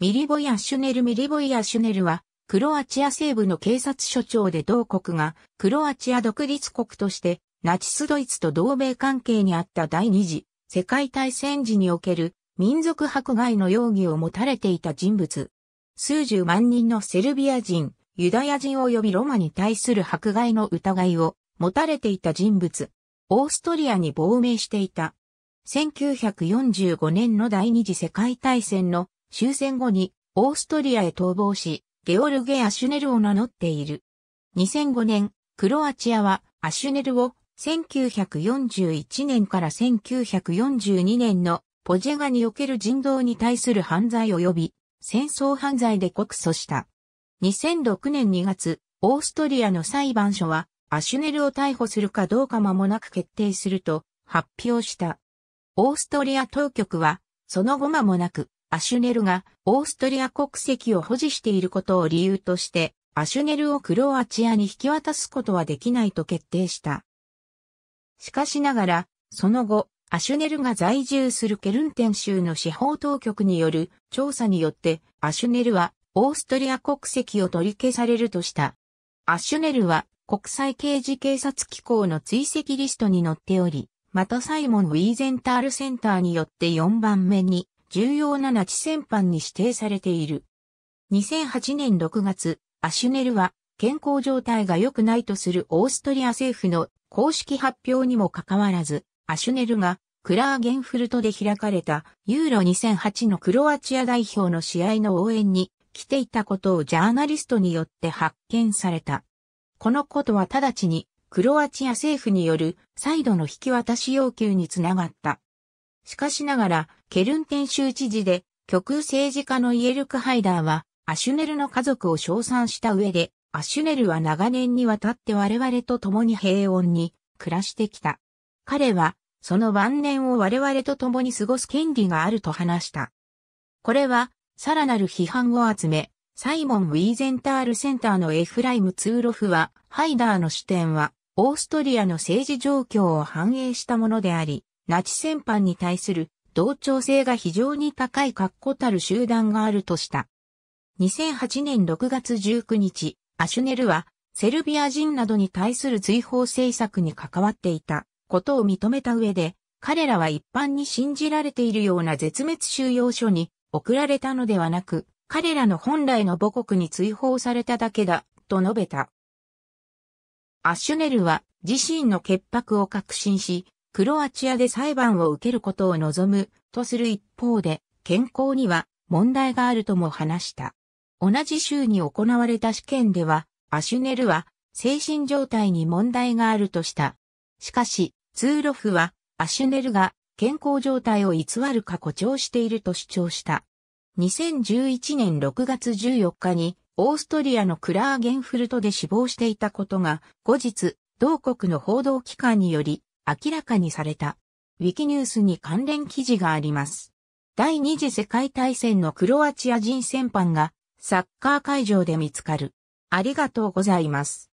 ミリボヤ・シュネルミリボヤ・シュネルは、クロアチア西部の警察署長で同国が、クロアチア独立国として、ナチスドイツと同盟関係にあった第二次世界大戦時における民族迫害の容疑を持たれていた人物。数十万人のセルビア人、ユダヤ人及びロマに対する迫害の疑いを持たれていた人物。オーストリアに亡命していた。1945年の第二次世界大戦の終戦後にオーストリアへ逃亡し、ゲオルゲ・アシュネルを名乗っている。2005年、クロアチアはアシュネルを1941年から1942年のポジェガにおける人道に対する犯罪及び戦争犯罪で告訴した。2006年2月、オーストリアの裁判所はアシュネルを逮捕するかどうか間もなく決定すると発表した。オーストリア当局はその後間もなくアシュネルがオーストリア国籍を保持していることを理由として、アシュネルをクロアチアに引き渡すことはできないと決定した。しかしながら、その後、アシュネルが在住するケルンテン州の司法当局による調査によって、アシュネルはオーストリア国籍を取り消されるとした。アシュネルは国際刑事警察機構の追跡リストに載っており、またサイモン・ウィーゼンタールセンターによって4番目に重要なナチ戦犯に指定されている。2008年6月、アシュネルは健康状態が良くないとするオーストリア政府の公式発表にもかかわらず、アシュネルがクラーゲンフルトで開かれたユーロ2008のクロアチア代表の試合の応援に来ていたことをジャーナリストによって発見された。このことは直ちにクロアチア政府による再度の引き渡し要求につながった。しかしながらケルンン州知事で、極右政治家のイエルク・ハイダーは、アシュネルの家族を称賛した上で、アシュネルは長年にわたって我々と共に平穏に暮らしてきた。彼は、その晩年を我々と共に過ごす権利があると話した。これは、さらなる批判を集め、サイモン・ウィーゼンタールセンターのエフライム・ツーロフは、ハイダーの視点は、オーストリアの政治状況を反映したものであり、ナチ戦犯に対する同調性が非常に高い確固たる集団があるとした。2008年6月19日、アシュネルは、セルビア人などに対する追放政策に関わっていたことを認めた上で、彼らは一般に信じられているような絶滅収容所に送られたのではなく、彼らの本来の母国に追放されただけだ、と述べた。アッシュネルは自身の潔白を確信し、クロアチアで裁判を受けることを望むとする一方で、健康には問題があるとも話した。同じ週に行われた試験では、アシュネルは精神状態に問題があるとした。しかし、ツーロフは、アシュネルが健康状態を偽るか誇張していると主張した。2011年6月14日に、オーストリアのクラーゲンフルトで死亡していたことが、後日、同国の報道機関により明らかにされた。ウィキニュースに関連記事があります。第二次世界大戦のクロアチア人戦犯がサッカー会場で見つかる。ありがとうございます。